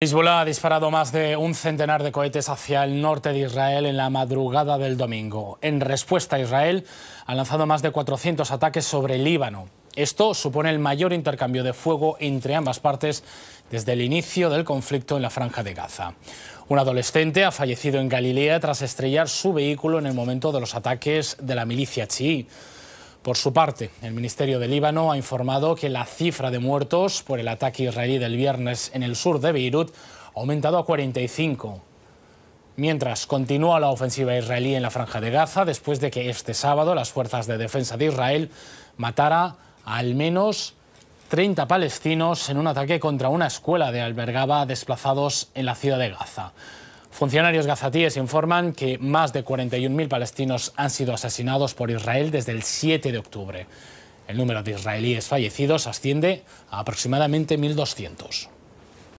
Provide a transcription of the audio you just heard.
Hezbollah ha disparado más de un centenar de cohetes hacia el norte de Israel en la madrugada del domingo. En respuesta, Israel ha lanzado más de 400 ataques sobre Líbano. Esto supone el mayor intercambio de fuego entre ambas partes desde el inicio del conflicto en la franja de Gaza. Un adolescente ha fallecido en Galilea tras estrellar su vehículo en el momento de los ataques de la milicia chií. Por su parte, el Ministerio de Líbano ha informado que la cifra de muertos por el ataque israelí del viernes en el sur de Beirut ha aumentado a 45. Mientras continúa la ofensiva israelí en la franja de Gaza, después de que este sábado las fuerzas de defensa de Israel matara al menos 30 palestinos en un ataque contra una escuela de albergaba desplazados en la ciudad de Gaza. Funcionarios gazatíes informan que más de 41.000 palestinos han sido asesinados por Israel desde el 7 de octubre. El número de israelíes fallecidos asciende a aproximadamente 1.200.